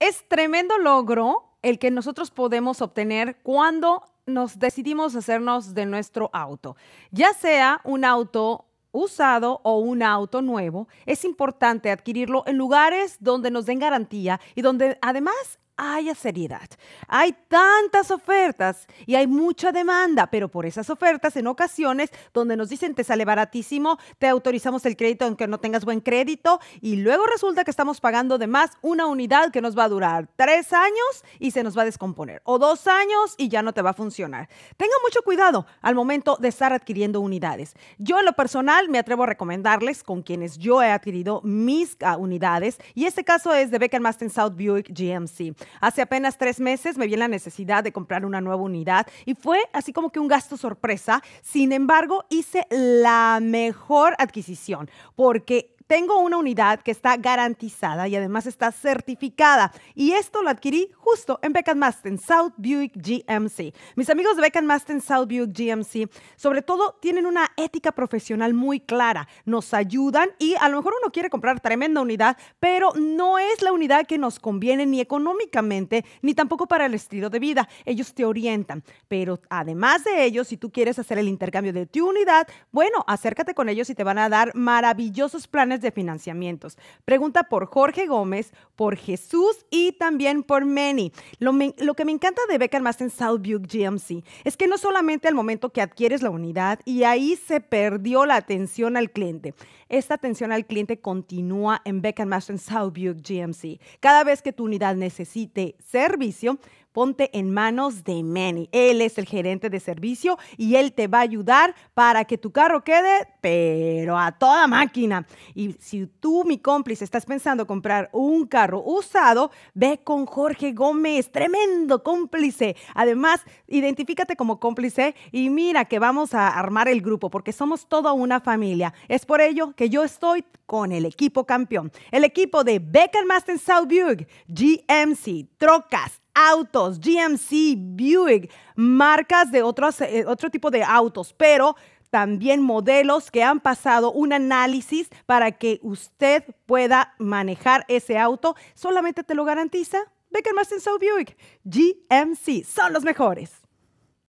Es tremendo logro el que nosotros podemos obtener cuando nos decidimos hacernos de nuestro auto. Ya sea un auto usado o un auto nuevo, es importante adquirirlo en lugares donde nos den garantía y donde además hay seriedad. Hay tantas ofertas y hay mucha demanda, pero por esas ofertas en ocasiones donde nos dicen te sale baratísimo, te autorizamos el crédito aunque no tengas buen crédito y luego resulta que estamos pagando de más una unidad que nos va a durar tres años y se nos va a descomponer o dos años y ya no te va a funcionar. Tenga mucho cuidado al momento de estar adquiriendo unidades. Yo en lo personal me atrevo a recomendarles con quienes yo he adquirido mis ah, unidades y este caso es de Becker Masten South Buick GMC. Hace apenas tres meses me vi en la necesidad de comprar una nueva unidad y fue así como que un gasto sorpresa. Sin embargo, hice la mejor adquisición porque tengo una unidad que está garantizada y además está certificada. Y esto lo adquirí justo en Beckham Masten South Buick GMC. Mis amigos de Beckham Masten South Buick GMC, sobre todo, tienen una ética profesional muy clara. Nos ayudan y a lo mejor uno quiere comprar tremenda unidad, pero no es la unidad que nos conviene ni económicamente, ni tampoco para el estilo de vida. Ellos te orientan. Pero además de ellos, si tú quieres hacer el intercambio de tu unidad, bueno, acércate con ellos y te van a dar maravillosos planes de financiamientos. Pregunta por Jorge Gómez, por Jesús y también por Manny. Lo, que me encanta de Becker más en Southview GMC es que no solamente al momento que adquieres la unidad y ahí se perdió la atención al cliente. Esta atención al cliente continúa en en Master Southview GMC. Cada vez que tu unidad necesite servicio, ponte en manos de Manny. Él es el gerente de servicio y él te va a ayudar para que tu carro quede, pero a toda máquina. Y si tú, mi cómplice, estás pensando comprar un carro usado, ve con Jorge Gómez, tremendo cómplice. Además, identifícate como cómplice y mira que vamos a armar el grupo porque somos toda una familia. Es por ello que yo estoy con el equipo campeón, el equipo de Beckermaster sauburg GMC, Trocas, autos, GMC, Buick, marcas de otros, eh, otro tipo de autos, pero también modelos que han pasado un análisis para que usted pueda manejar ese auto. Solamente te lo garantiza Becker Martin Buick, GMC, son los mejores.